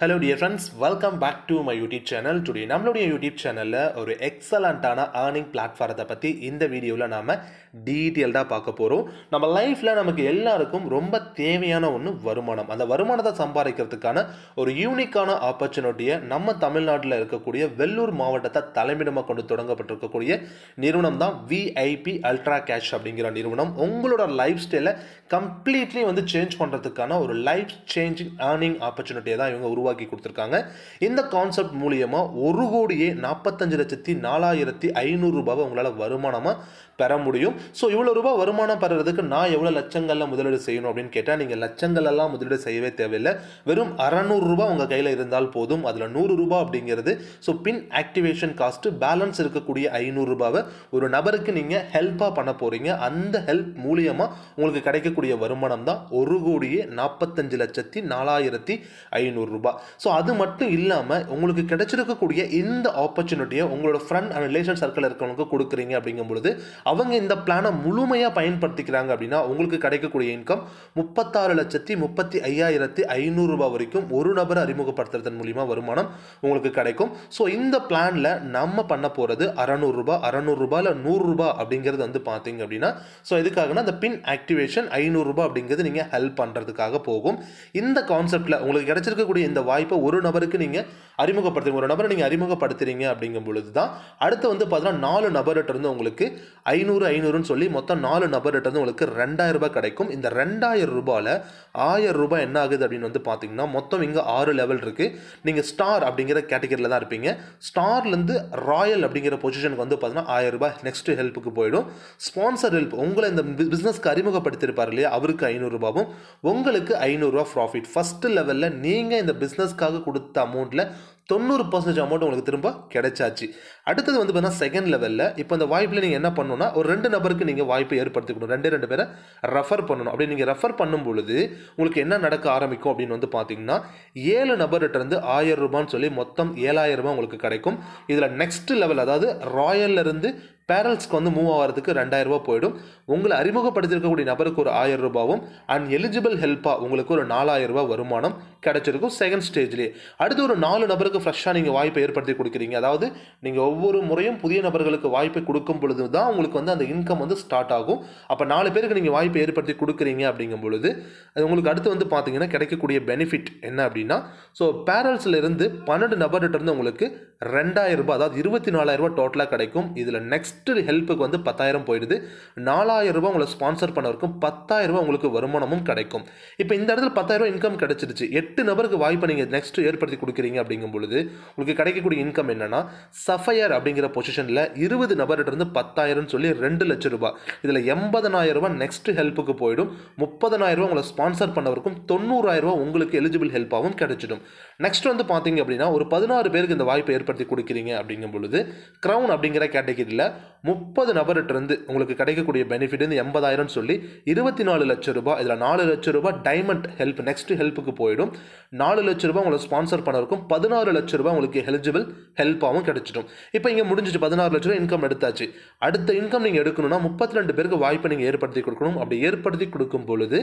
hello dear friends welcome back to my YouTube channel today நம்மளுடைய YouTube சேனலில் ஒரு எக்ஸலண்ட்டான earning பிளாட்ஃபாரத்தை பற்றி இந்த வீடியோவில் நாம் டீட்டெயில்டாக பார்க்க போகிறோம் நம்ம லைஃப்பில் நமக்கு எல்லாருக்கும் ரொம்ப தேவையான ஒன்று வருமானம் அந்த வருமானத்தை சம்பாதிக்கிறதுக்கான ஒரு யூனிக்கான ஆப்பர்ச்சுனிட்டியை நம்ம தமிழ்நாட்டில் இருக்கக்கூடிய வெள்ளூர் மாவட்டத்தை தலைமையிடமாக கொண்டு தொடங்கப்பட்டிருக்கக்கூடிய நிறுவனம் தான் விஐபி அல்ட்ரா கேஷ் அப்படிங்கிற நிறுவனம் உங்களோட லைஃப் ஸ்டைலை கம்ப்ளீட்லி வந்து சேஞ்ச் பண்ணுறதுக்கான ஒரு லைஃப் சேஞ்சிங் ஏர்னிங் ஆப்பர்ச்சுனிட்டியை தான் இவங்க உருவாக்கி உருவாக்கி கொடுத்துருக்காங்க இந்த கான்செப்ட் மூலியமாக ஒரு கோடியே நாற்பத்தஞ்சு லட்சத்தி நாலாயிரத்தி ஐநூறு ரூபாவை உங்களால் வருமானமாக பெற முடியும் ஸோ இவ்வளோ ரூபாய் வருமானம் பெறதுக்கு நான் எவ்வளோ லட்சங்களில் முதலீடு செய்யணும் அப்படின்னு கேட்டால் நீங்கள் லட்சங்களெல்லாம் முதலீடு செய்யவே தேவையில்லை வெறும் அறநூறுரூபா உங்கள் கையில் இருந்தால் போதும் அதில் நூறு அப்படிங்கிறது so pin activation cost balance இருக்கக்கூடிய ஐநூறுரூபாவை ஒரு நபருக்கு நீங்கள் ஹெல்ப்பாக பண்ண போகிறீங்க அந்த ஹெல்ப் மூலியமாக உங்களுக்கு கிடைக்கக்கூடிய வருமானம் தான் ஒரு கோடியே நாற்பத்தஞ்சு லட்சத்தி நாலாயிரத்தி ஐநூறுரூபா ஸோ அது மட்டும் இல்லாமல் உங்களுக்கு கிடைச்சிருக்கக்கூடிய இந்த ஆப்பர்ச்சுனிட்டியை உங்களோட ஃப்ரெண்ட் அண்ட் ரிலேஷன் சர்க்கிள் இருக்கிறவங்களுக்கு கொடுக்குறீங்க அப்படிங்கும் பொழுது அவங்க இந்த பிளானை முழுமையாக பயன்படுத்திக்கிறாங்க அப்படின்னா உங்களுக்கு கிடைக்கக்கூடிய இன்கம் முப்பத்தாறு லட்சத்தி முப்பத்தி ஐயாயிரத்தி ஐநூறுரூபா வரைக்கும் ஒரு நபரை அறிமுகப்படுத்துறதன் மூலிமா வருமானம் உங்களுக்கு கிடைக்கும் ஸோ இந்த பிளானில் நம்ம பண்ண போகிறது அறநூறுரூபா அறநூறுரூபா இல்லை நூறுரூபா அப்படிங்கிறது வந்து பார்த்தீங்க அப்படின்னா ஸோ இதுக்காகனா அந்த பின் ஆக்டிவேஷன் ஐநூறுரூபா அப்படிங்கிறது நீங்கள் ஹெல்ப் பண்ணுறதுக்காக போகும் இந்த கான்செப்டில் உங்களுக்கு கிடைச்சிருக்கக்கூடிய இந்த வாய்ப்பை ஒரு நபருக்கு நீங்கள் அறிமுகப்படுத்துறீங்க ஒரு நபரை நீங்கள் அறிமுகப்படுத்துறீங்க அப்படிங்கும் பொழுது தான் அடுத்து வந்து பார்த்தீங்கன்னா நாலு நபர்கிட்ட இருந்து உங்களுக்கு ஐநூறு ஐநூறுன்னு சொல்லி மொத்தம் நாலு நபர்கிட்ட இருந்து உங்களுக்கு ரெண்டாயிரம் ரூபாய் கிடைக்கும் இந்த ரெண்டாயிரம் ரூபாயில் ஆயிரம் ரூபாய் என்ன ஆகுது அப்படின்னு வந்து பார்த்தீங்கன்னா மொத்தம் இங்கே ஆறு லெவல் இருக்குது நீங்கள் ஸ்டார் அப்படிங்கிற கேட்டகரியில் தான் இருப்பீங்க ஸ்டார்லேருந்து ராயல் அப்படிங்கிற பொசிஷனுக்கு வந்து பார்த்தீங்கன்னா ஆயிரம் ரூபாய் நெக்ஸ்ட் ஹெல்ப்புக்கு போயிடும் ஸ்பான்சர் ஹெல்ப் உங்களை இந்த பிஸ்னஸ்க்கு அறிமுகப்படுத்தியிருப்பார் இல்லையா அவருக்கு ஐநூறுரூபாவும் உங்களுக்கு ஐநூறுரூவா ப்ராஃபிட் ஃபஸ்ட்டு லெவலில் நீங்கள் இந்த பிஸ்னஸ் பிஸ்னஸ்க்காக கொடுத்த அமௌண்ட்டில் தொண்ணூறு பர்சன்டேஜ் அமௌண்ட் உங்களுக்கு திரும்ப கிடைச்சாச்சு அடுத்தது வந்து பார்த்தீங்கன்னா செகண்ட் லெவலில் இப்போ இந்த வாய்ப்பில் நீங்கள் என்ன பண்ணணும்னா ஒரு ரெண்டு நபருக்கு நீங்கள் வாய்ப்பை ஏற்படுத்திக்கணும் ரெண்டே ரெண்டு பேரை ரெஃபர் பண்ணணும் அப்படி நீங்கள் ரெஃபர் பண்ணும் பொழுது உங்களுக்கு என்ன நடக்க ஆரம்பிக்கும் அப்படின்னு வந்து பார்த்தீங்கன்னா ஏழு நபர்கிட்ட இருந்து ஆயிரம் ரூபான்னு சொல்லி மொத்தம் ஏழாயிரம் ரூபாய் உங்களுக்கு கிடைக்கும் இதில் நெக்ஸ்ட் லெவல் அதாவது ராயல்லேருந்து பேரல்ஸ்க்கு வந்து மூவ் ஆகிறதுக்கு ரெண்டாயிரம் ரூபா போயிடும் உங்களை அறிமுகப்படுத்திருக்கக்கூடிய நபருக்கு ஒரு ஆயிரம் ரூபாவும் அண்ட் எலிஜிபிள் ஹெல்ப்பாக உங்களுக்கு ஒரு நாலாயிரம் ரூபா வருமானம் கிடச்சிருக்கும் செகண்ட் ஸ்டேஜ்லேயே அடுத்து ஒரு நாலு நபருக்கு ஃப்ரெஷ்ஷாக நீங்கள் வாய்ப்பை ஏற்படுத்தி கொடுக்குறீங்க அதாவது நீங்கள் ஒவ்வொரு முறையும் புதிய நபர்களுக்கு வாய்ப்பை கொடுக்கும் பொழுது தான் உங்களுக்கு வந்து அந்த இன்கம் வந்து ஸ்டார்ட் ஆகும் அப்போ நாலு பேருக்கு நீங்கள் வாய்ப்பை ஏற்படுத்தி கொடுக்குறீங்க அப்படிங்கும் பொழுது அது உங்களுக்கு அடுத்து வந்து பார்த்தீங்கன்னா கிடைக்கக்கூடிய பெனிஃபிட் என்ன அப்படின்னா ஸோ பேரல்ஸில் இருந்து பன்னெண்டு நபர்கிட்ட இருந்து உங்களுக்கு ரெண்டாயிரம் ரூபாய் அதாவது இருபத்தி நாலாயிரம் ரூபாய் டோட்டலாக கிடைக்கும் இதில் நெக்ஸ்ட்டு ஹெல்ப்புக்கு வந்து பத்தாயிரம் போயிடுது நாலாயிரம் ரூபாய் உங்களை ஸ்பான்சர் பண்ணவருக்கும் பத்தாயிரம் ரூபாய் உங்களுக்கு வருமானமும் கிடைக்கும் இப்போ இந்த இடத்துல பத்தாயிரம் இன்கம் கிடைச்சிருச்சு எட்டு நபருக்கு வாய்ப்பை நீங்கள் நெக்ஸ்ட் ஏற்படுத்தி கொடுக்குறீங்க அப்படிங்கும் பொழுது உங்களுக்கு கிடைக்கக்கூடிய இன்கம் என்னென்னா சஃபையர் அப்படிங்கிற பொசிஷனில் இருபது இருந்து பத்தாயிரம்னு சொல்லி ரெண்டு லட்சம் ரூபாய் இதில் எண்பதனாயிரம் ரூபாய் நெக்ஸ்ட் ஹெல்ப்புக்கு போயிடும் முப்பதனாயிரம் ரூபாய் உங்களை ஸ்பான்சர் பண்ணவருக்கும் தொண்ணூறாயிரம் ரூபாய் உங்களுக்கு எலிஜிபிள் ஹெல்ப்பாகவும் கிடைச்சிடும் நெக்ஸ்ட் வந்து பார்த்தீங்க அப்படின்னா ஒரு பதினாறு பேருக்கு இந்த வாய்ப்பு பயன்படுத்தி கொடுக்குறீங்க அப்படிங்கும் பொழுது க்ரௌன் அப்படிங்கிற கேட்டகிரியில் முப்பது நபர்கிட்டருந்து உங்களுக்கு கிடைக்கக்கூடிய பெனிஃபிட் வந்து எண்பதாயிரம்னு சொல்லி இருபத்தி நாலு லட்ச ரூபாய் இதில் நாலு லட்ச ரூபாய் டைமண்ட் ஹெல்ப் நெக்ஸ்ட் ஹெல்ப்புக்கு போயிடும் நாலு லட்ச ரூபாய் உங்களை ஸ்பான்சர் பண்ண இருக்கும் பதினாறு லட்ச ரூபாய் உங்களுக்கு எலிஜிபிள் ஹெல்ப்பாகவும் கிடச்சிடும் இப்போ இங்கே முடிஞ்சிச்சு பதினாறு லட்ச ரூபா இன்கம் எடுத்தாச்சு அடுத்த இன்கம் நீங்கள் எடுக்கணும்னா முப்பத்தி ரெண்டு பேருக்கு வாய்ப்பை நீங்கள் ஏற்படுத்தி கொடுக்கணும் அப்படி ஏற்படுத்தி கொடுக்கும் பொழுது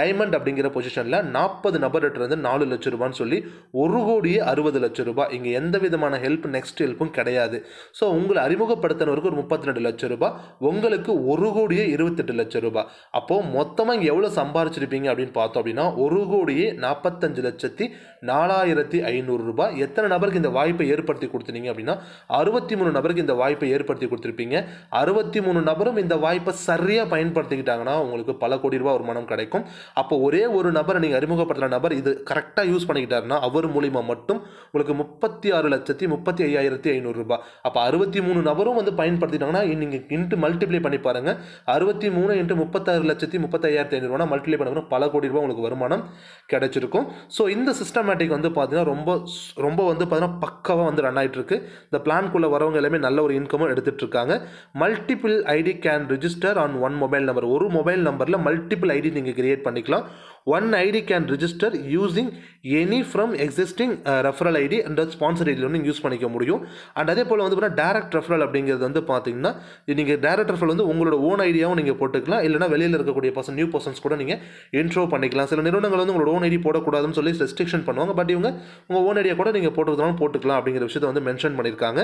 டைமண்ட் அப்படிங்கிற பொசிஷனில் நாற்பது நபர்கிட்ட இருந்து நாலு லட்ச ரூபான்னு சொல்லி ஒரு கோடியே அறுபது லட்சம் ரூபாய் இங்கே எந்த விதமான ஹெல்ப் நெக்ஸ்ட் ஹெல்ப்பும் கிடையாது ஸோ உங்களை அறிமுகப்படுத்தினவருக்கு ஒரு முப்பத்தி ரெண்டு லட்சம் ரூபாய் உங்களுக்கு ஒரு கோடியே இருபத்தெட்டு லட்சம் ரூபாய் அப்போது மொத்தமாக இங்கே எவ்வளோ சம்பாரிச்சிருப்பீங்க அப்படின்னு பார்த்தோம் அப்படின்னா ஒரு கோடியே நாற்பத்தஞ்சு லட்சத்தி நாலாயிரத்தி ஐநூறுரூபா எத்தனை நபருக்கு இந்த வாய்ப்பை ஏற்படுத்தி கொடுத்துனீங்க அப்படின்னா அறுபத்தி மூணு நபருக்கு இந்த வாய்ப்பை ஏற்படுத்தி கொடுத்துருப்பீங்க அறுபத்தி மூணு நபரும் இந்த வாய்ப்பை சரியாக பயன்படுத்திக்கிட்டாங்கன்னா உங்களுக்கு பல கோடி ரூபாய் மனம் கிடைக்கும் அப்போ ஒரே ஒரு நபரை நீங்கள் அறிமுகப்படுத்துகிற நபர் இது கரெக்டாக யூஸ் பண்ணிக்கிட்டாருன்னா அவர் மூலிமா மட்டும் உங்களுக்கு முப்பத்தி ஆறு லட்சத்தி முப்பத்தி ஐயாயிரத்தி ஐநூறுரூபா அப்போ அறுபத்தி மூணு நபரும் வந்து பயன்படுத்திட்டாங்கன்னா நீங்கள் இன்ட்டு மல்டிப்ளை பண்ணி பாருங்கள் அறுபத்தி மூணு இன்ட்டு முப்பத்தாறு லட்சத்தி முப்பத்தாயிரத்தி ஐநூறுரூவா மல்டிப்ளை பண்ணணும் பல கோடி ரூபா உங்களுக்கு வருமானம் கிடைச்சிருக்கும் ஸோ இந்த சிஸ்டமேட்டிக் வந்து பார்த்தீங்கன்னா ரொம்ப ரொம்ப வந்து பார்த்தீங்கன்னா பக்காவாக வந்து ரன் ஆகிட்டுருக்கு இந்த பிளான்குள்ளே வரவங்க எல்லாமே நல்ல ஒரு இன்கமும் எடுத்துகிட்ருக்காங்க multiple ID can register on one mobile number ஒரு மொபைல் நம்பரில் மல்டிபிள் ஐடி நீங்கள் கிரியேட் பண்ணிக்கலாம் one id can register using any from existing referral ID and sponsor ஐடியில் வந்து யூஸ் பண்ணிக்க முடியும் அண்ட் அதே போல் வந்து பார்த்தீங்கன்னா டேரக்ட் ரெஃபரல் அப்படிங்கிறது வந்து பார்த்தீங்கன்னா நீங்கள் டேரக்ட் ரெஃபரல் வந்து உங்களோட ஓன் ஐடியாவும் நீங்கள் போட்டுக்கலாம் இல்லைனா வெளியில் இருக்கக்கூடிய பர்சன் நியூ பர்சன்ஸ் கூட நீங்கள் இன்ட்ரோ பண்ணிக்கலாம் சில நிறுவனங்கள் வந்து உங்களோட ஓன் ஐடி போடக்கூடாதுன்னு சொல்லி ரெஸ்ட்ரிக்ஷன் பண்ணுவாங்க பட் இவங்க உங்கள் ஓன் ஐடியா கூட நீங்கள் போட்டுக்கிறதாலும் போட்டுக்கலாம் அப்படிங்கிற விஷயத்தை வந்து மென்ஷன் பண்ணியிருக்காங்க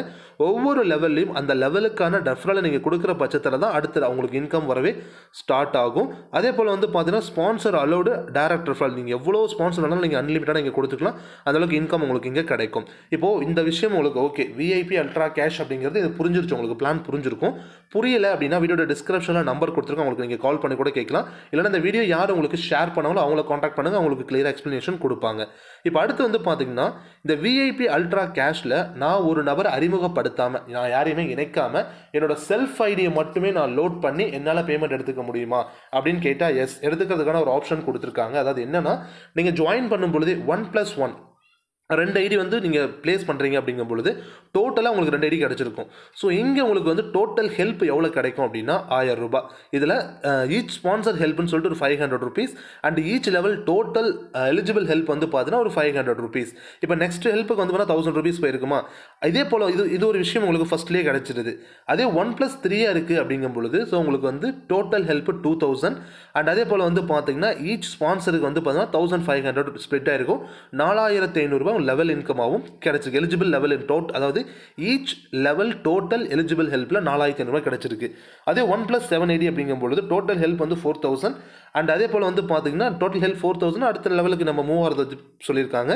ஒவ்வொரு லெவல்லையும் அந்த லெவலுக்கான ரெஃபரலை நீங்கள் கொடுக்குற பட்சத்தில் தான் அடுத்து அவங்களுக்கு இன்கம் வரவே ஸ்டார்ட் ஆகும் அதே போல் வந்து பார்த்தீங்கன்னா ஸ்பான்சர் அலோடு டேரக்டர் ஃபால் நீங்கள் எவ்வளோ ஸ்பான்சர் வேணாலும் நீங்கள் அன்லிமிட்டடாக நீங்கள் கொடுத்துக்கலாம் அந்தளவுக்கு இன்கம் உங்களுக்கு இங்கே கிடைக்கும் இப்போது இந்த விஷயம் உங்களுக்கு ஓகே விஐபி அல்ட்ரா கேஷ் அப்படிங்கிறது இது புரிஞ்சிருச்சு உங்களுக்கு பிளான் புரிஞ்சிருக்கும் புரியல அப்படின்னா வீடியோட டிஸ்கிரிப்ஷனில் நம்பர் கொடுத்துருக்கோம் உங்களுக்கு நீங்கள் கால் பண்ணி கூட கேட்கலாம் இல்லைன்னா இந்த வீடியோ யார் உங்களுக்கு ஷேர் பண்ணாலும் அவங்கள காண்டாக்ட் பண்ணுங்கள் அவங்களுக்கு கிளியர் எக்ஸ்ப்ளனேஷன் கொடுப்பாங்க இப்போ அடுத்து வந்து பார்த்தீங்கன்னா இந்த விஐபி அல்ட்ரா கேஷில் நான் ஒரு நபர் அறிமுகப்படுத்தாமல் நான் யாரையுமே இணைக்காமல் என்னோட செல்ஃப் ஐடியை மட்டுமே நான் லோட் பண்ணி என்னால் பேமெண்ட் எடுத்துக்க முடியுமா அப்படின்னு கேட்டால் எஸ் எடுத்துக்கிறதுக்கான ஒரு ஆப்ஷன் கொடுத்துருக்காங்க இருக்காங்க அதாவது என்னென்னா நீங்கள் ஜாயின் பண்ணும் பொழுது ஒன் ப்ளஸ் ஒன் ரெண்டு ஐடி வந்து நீங்கள் ப்ளேஸ் பண்ணுறீங்க அப்படிங்கும் பொழுது டோட்டலாக உங்களுக்கு ரெண்டு ஐடி கிடச்சிருக்கும் ஸோ இங்கே உங்களுக்கு வந்து டோட்டல் ஹெல்ப் எவ்வளோ கிடைக்கும் அப்படின்னா ஆயிரம் ரூபாய் இதில் ஈச் ஸ்பான்சர் ஹெல்ப்னு சொல்லிட்டு ஒரு five hundred rupees and each level total eligible help வந்து பார்த்தீங்கன்னா ஒரு ஃபைவ் ஹண்ட்ரட் ருபீஸ் இப்போ நெக்ஸ்ட் ஹெல்ப்புக்கு வந்து பார்த்தா தௌசண்ட் ருபீஸ் போயிருக்குமா இதே போல் இது இது ஒரு விஷயம் உங்களுக்கு ஃபஸ்ட்லேயே கிடச்சிருது அதே ஒன் ப்ளஸ் த்ரீயாக இருக்குது அப்படிங்கும் பொழுது ஸோ உங்களுக்கு வந்து total help two thousand and அதே போல் வந்து பார்த்தீங்கன்னா ஈச் ஸ்பான்சருக்கு வந்து பார்த்தீங்கன்னா தௌசண்ட் ஃபைவ் ஹண்ட்ரட் ஸ்ப்ளிட் ஆயிருக்கும் நாலாயிரத்து ஐநூறுரூபா லெவல் இன்கமாகவும் கிடச்சிருக்கு எலிஜிபிள் லெவல் இன் டோட் அதாவது ஈச் லெவல் டோட்டல் எலிஜிபிள் ஹெல்ப்பில் நாலாயிரத்தி ஐநூறுபா கிடச்சிருக்கு அதே ஒன் ப்ளஸ் செவன் எயிட்டி அப்படிங்கும்பொழுது டோட்டல் ஹெல்ப் வந்து ஃபோர் தௌசண்ட் அண்ட் அதே போல் வந்து பார்த்திங்கன்னா டோட்டல் ஹெல்ப் ஃபோர் தௌசண்ட் அடுத்த லெவலுக்கு நம்ம ஆகிறது சொல்லியிருக்காங்க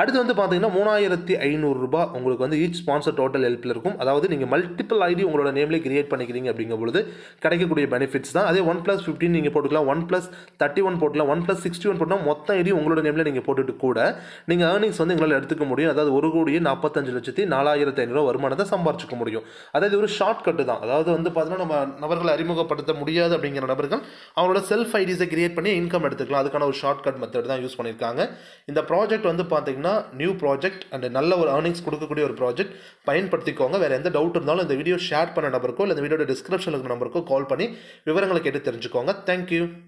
அடுத்து வந்து பார்த்தீங்கன்னா மூணாயிரத்தி ஐநூறுரூபா உங்களுக்கு வந்து ஈச் ஸ்பான்சர் டோட்டல் ஹெல்ப்பில் இருக்கும் அதாவது நீங்கள் மல்டிபிள் ஐடி உங்களோட நேம்லேயே கிரியேட் பண்ணிக்கிறீங்க அப்படிங்கும் பொழுது கிடைக்கக்கூடிய பெனிஃபிட்ஸ் தான் அதே ஒன் ப்ளஸ் ஃபிஃப்டின் நீங்கள் போட்டுக்கலாம் ஒன் ப்ளஸ் தேர்ட்டி ஒன் போட்டலாம் ஒன் ப்ளஸ் சிக்ஸ்டி ஒன் போட்டால் மொத்த ஐடி உங்களோட நேமில் நீங்கள் போட்டுட்டு கூட நீங்கள் ஏர்னிங்ஸ் வந்து எங்களால் எடுத்துக்க முடியும் அதாவது ஒரு கோடியே நாற்பத்தஞ்சு லட்சத்தி நாலாயிரத்தி ஐநூறுரூவா வருமானத்தை சம்பாரிச்சிக்க முடியும் அதாவது ஒரு ஷார்ட் கட்டு தான் அதாவது வந்து பார்த்தீங்கன்னா நம்ம நபர்களை அறிமுகப்படுத்த முடியாது அப்படிங்கிற நபர்கள் அவங்களோட செல்ஃப் ஐடிஸை கிரியேட் பண்ணி இன்கம் எடுத்துக்கலாம் அதுக்கான ஒரு ஷார்ட் கட் மெத்தட் தான் யூஸ் பண்ணியிருக்காங்க இந்த ப்ராஜெக்ட் வந்து பார்த்தீங்கன்னா பார்த்தீங்கன்னா நியூ ப்ராஜெக்ட் அண்ட் நல்ல ஒரு ஏர்னிங்ஸ் கொடுக்கக்கூடிய ஒரு ப்ராஜெக்ட் பயன்படுத்திக்கோங்க வேறு எந்த டவுட் இருந்தாலும் இந்த வீடியோ ஷேர் பண்ண நம்பருக்கோ இல்லை இந்த வீடியோட டிஸ்கிரிப்ஷனில் இருக்கிற நம்பருக்கோ கால் பண்ணி விவரங்களை கேட்டு தெரிஞ்சுக்கோங்க தேங்க்யூ